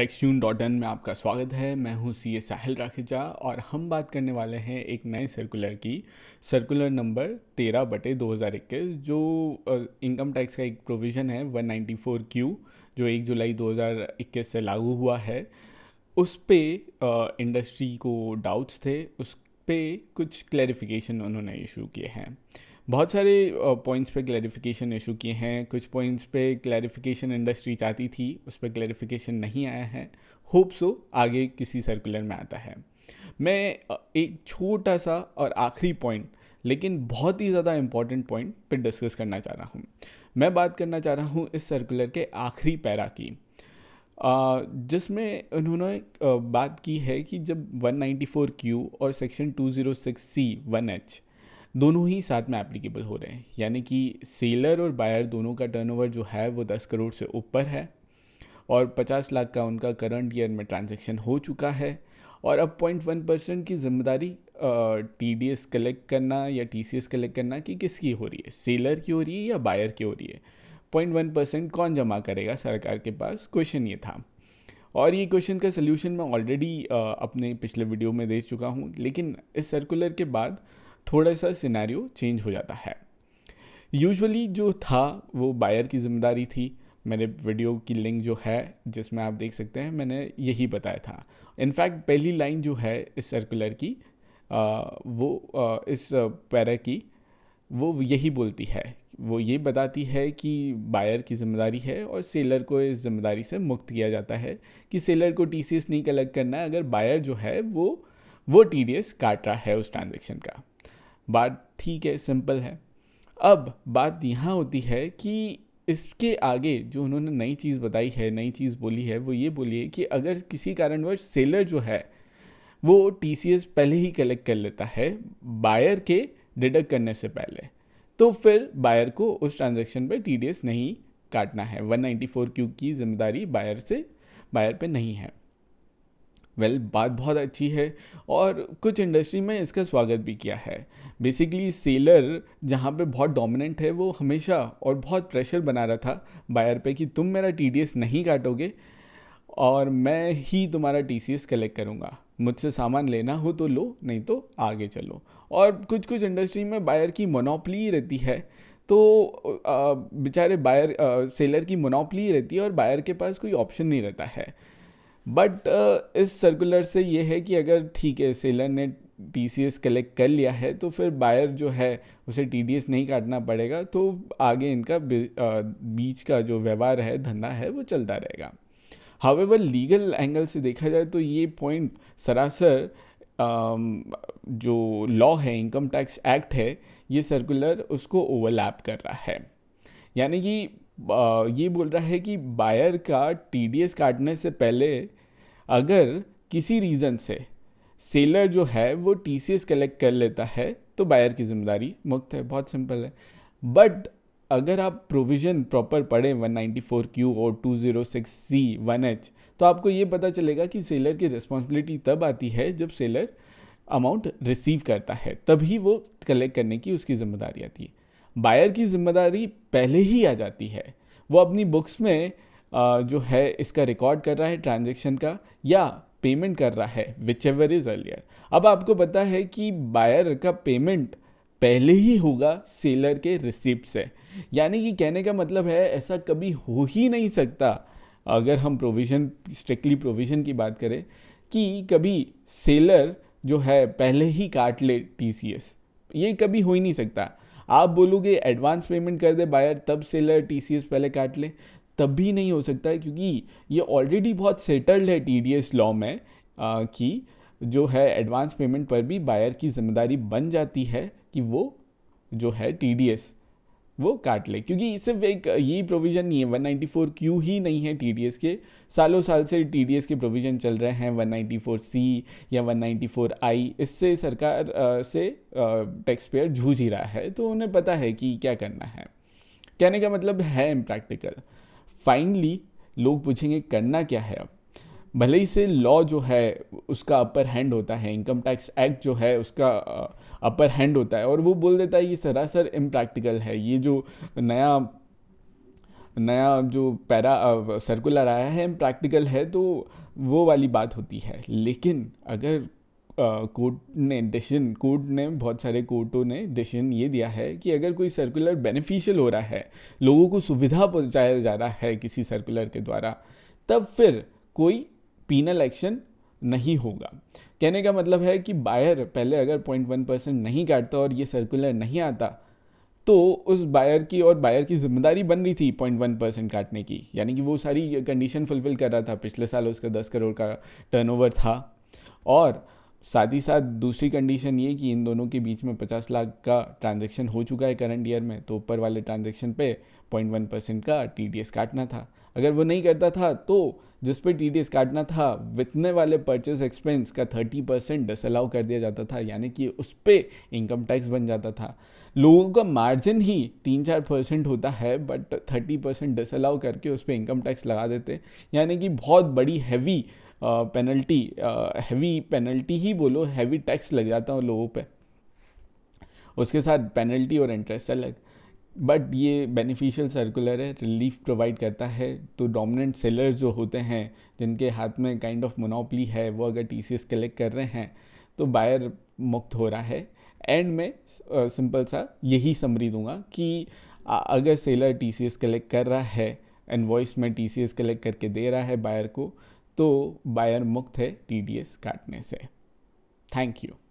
टेक्स्यून dot N में आपका स्वागत है मैं हूं सी ए साहिल राखीजा और हम बात करने वाले हैं एक नए सर्कुलर की सर्कुलर नंबर तेरह बटे दो हज़ार इक्कीस जो इनकम टैक्स का एक प्रोविज़न है वन नाइन्टी फोर क्यू जो एक जुलाई दो हज़ार इक्कीस से लागू हुआ है उस पर इंडस्ट्री को डाउट्स थे उस पर कुछ क्लैरिफिकेशन उन्होंने इशू किए हैं बहुत सारे पॉइंट्स पे क्लैरिफिकेशन इशू किए हैं कुछ पॉइंट्स पे क्लैरिफिकेशन इंडस्ट्री चाहती थी उस पर क्लैरिफिकेशन नहीं आया है होप सो आगे किसी सर्कुलर में आता है मैं एक छोटा सा और आखिरी पॉइंट लेकिन बहुत ही ज़्यादा इम्पॉर्टेंट पॉइंट पे डिस्कस करना चाह रहा हूँ मैं बात करना चाह रहा हूँ इस सर्कुलर के आखिरी पैरा की जिसमें उन्होंने बात की है कि जब 194 क्यू और सेक्शन 206 सी एच दोनों ही साथ में एप्लीकेबल हो रहे हैं यानी कि सेलर और बायर दोनों का टर्नओवर जो है वो दस करोड़ से ऊपर है और पचास लाख का उनका करंट ईयर में ट्रांजेक्शन हो चुका है और अब पॉइंट वन परसेंट की जिम्मेदारी टी डी एस कलेक्ट करना या टी सी एस कलेक्ट करना कि किसकी हो रही है सेलर की हो रही है या बायर की हो रही है पॉइंट वन परसेंट कौन जमा करेगा सरकार के पास क्वेश्चन ये था और ये क्वेश्चन का सलूशन मैं ऑलरेडी अपने पिछले वीडियो में दे चुका हूँ लेकिन इस सर्कुलर के बाद थोड़ा सा सिनेरियो चेंज हो जाता है यूजुअली जो था वो बायर की जिम्मेदारी थी मैंने वीडियो की लिंक जो है जिसमें आप देख सकते हैं मैंने यही बताया था इनफैक्ट पहली लाइन जो है इस सर्कुलर की आ, वो आ, इस पैरा की वो यही बोलती है वो ये बताती है कि बायर की जिम्मेदारी है और सेलर को इस जिम्मेदारी से मुक्त किया जाता है कि सेलर को टी नहीं कलेक्ट करना है अगर बायर जो है वो वो टी काट रहा है उस ट्रांजेक्शन का बात ठीक है सिंपल है अब बात यहाँ होती है कि इसके आगे जो उन्होंने नई चीज़ बताई है नई चीज़ बोली है वो ये बोली है कि अगर किसी कारणवश सेलर जो है वो टी पहले ही कलेक्ट कर लेता है बायर के डिडक्ट करने से पहले तो फिर बायर को उस ट्रांजेक्शन पर टी नहीं काटना है 194 क्यू की जिम्मेदारी बायर से बायर पे नहीं है वेल well, बात बहुत अच्छी है और कुछ इंडस्ट्री में इसका स्वागत भी किया है बेसिकली सेलर जहाँ पे बहुत डोमिनेंट है वो हमेशा और बहुत प्रेशर बना रहा था बायर पे कि तुम मेरा टी नहीं काटोगे और मैं ही तुम्हारा टी कलेक्ट करूँगा मुझसे सामान लेना हो तो लो नहीं तो आगे चलो और कुछ कुछ इंडस्ट्री में बायर की मोनोपली रहती है तो बेचारे बायर सेलर की मोनोपली रहती है और बायर के पास कोई ऑप्शन नहीं रहता है बट uh, इस सर्कुलर से ये है कि अगर ठीक है सेलर ने टी सी एस कलेक्ट कर लिया है तो फिर बायर जो है उसे टी डी एस नहीं काटना पड़ेगा तो आगे इनका बीच का जो व्यवहार है धंधा है वो चलता रहेगा हावेवर लीगल एंगल से देखा जाए तो ये पॉइंट सरासर जो लॉ है इनकम टैक्स एक्ट है ये सर्कुलर उसको ओवरलैप कर रहा है यानी कि ये बोल रहा है कि बायर का टी काटने से पहले अगर किसी रीज़न से सेलर जो है वो टी कलेक्ट कर लेता है तो बायर की जिम्मेदारी मुक्त है बहुत सिंपल है बट अगर आप प्रोविज़न प्रॉपर पढ़ें 194 क्यू और सिक्स सी एच तो आपको ये पता चलेगा कि सेलर की रिस्पॉन्सिबिलिटी तब आती है जब सेलर अमाउंट रिसीव करता है तभी वो कलेक्ट करने की उसकी जिम्मेदारी आती है बायर की जिम्मेदारी पहले ही आ जाती है वो अपनी बुक्स में जो है इसका रिकॉर्ड कर रहा है ट्रांजेक्शन का या पेमेंट कर रहा है विच एवर इज़ अलियर अब आपको पता है कि बायर का पेमेंट पहले ही होगा सेलर के रिसिप्ट से यानी कि कहने का मतलब है ऐसा कभी हो ही नहीं सकता अगर हम प्रोविज़न स्ट्रिक्टली प्रोविज़न की बात करें कि कभी सेलर जो है पहले ही काट ले टी ये कभी हो ही नहीं सकता आप बोलोगे एडवांस पेमेंट कर दे बायर तब सेलर टी पहले काट ले तब भी नहीं हो सकता है क्योंकि ये ऑलरेडी बहुत सेटल्ड है टी लॉ में आ, कि जो है एडवांस पेमेंट पर भी बायर की जिम्मेदारी बन जाती है कि वो जो है टी वो काट ले क्योंकि सिर्फ एक ये प्रोविज़न नहीं है 194 क्यू ही नहीं है टी के सालों साल से टी के प्रोविज़न चल रहे हैं 194 सी या 194 आई इससे सरकार से टैक्स पेयर जूझ ही रहा है तो उन्हें पता है कि क्या करना है कहने का मतलब है इम्प्रैक्टिकल फाइनली लोग पूछेंगे करना क्या है अब भले ही से लॉ जो है उसका अपर हैंड होता है इनकम टैक्स एक्ट जो है उसका अपर हैंड होता है और वो बोल देता है ये सरासर इम्प्रैक्टिकल है ये जो नया नया जो पैरा सर्कुलर आया है इम्प्रैक्टिकल है तो वो वाली बात होती है लेकिन अगर कोर्ट ने डिसीजन कोर्ट ने बहुत सारे कोर्टों ने डिसीजन ये दिया है कि अगर कोई सर्कुलर बेनिफिशियल हो रहा है लोगों को सुविधा पहुंचाया जा रहा है किसी सर्कुलर के द्वारा तब फिर कोई पीनल एक्शन नहीं होगा कहने का मतलब है कि बायर पहले अगर पॉइंट वन परसेंट नहीं काटता और ये सर्कुलर नहीं आता तो उस बायर की और बायर की जिम्मेदारी बन रही थी पॉइंट वन परसेंट काटने की यानी कि वो सारी कंडीशन फुलफिल कर रहा था पिछले साल उसका दस करोड़ का टर्नओवर था और साथ ही साथ दूसरी कंडीशन ये कि इन दोनों के बीच में 50 लाख का ट्रांजैक्शन हो चुका है करंट ईयर में तो ऊपर वाले ट्रांजैक्शन पे 0.1 परसेंट का टीडीएस काटना था अगर वो नहीं करता था तो जिस पे टीडीएस काटना था वितने वाले परचेज एक्सपेंस का 30 परसेंट डिसअलाउ कर दिया जाता था यानी कि उस पर इनकम टैक्स बन जाता था लोगों का मार्जिन ही तीन चार परसेंट होता है बट थर्टी परसेंट डिसअलाउ करके उस पर इनकम टैक्स लगा देते यानी कि बहुत बड़ी हैवी पेनल्टी हैवी पेनल्टी ही बोलो हैवी टैक्स लग जाता है लोगों पे उसके साथ पेनल्टी और इंटरेस्ट अलग बट ये बेनिफिशियल सर्कुलर है रिलीफ प्रोवाइड करता है तो डोमिनेंट सेलर्स जो होते हैं जिनके हाथ में काइंड ऑफ मोनोपली है वो अगर टी कलेक्ट कर रहे हैं तो बायर मुक्त हो रहा है एंड में सिंपल सा यही समरी दूंगा कि अगर सेलर टी कलेक्ट कर रहा है इन्वॉइस में टी कलेक्ट करके दे रहा है बायर को तो बायर मुक्त है टीडीएस काटने से थैंक यू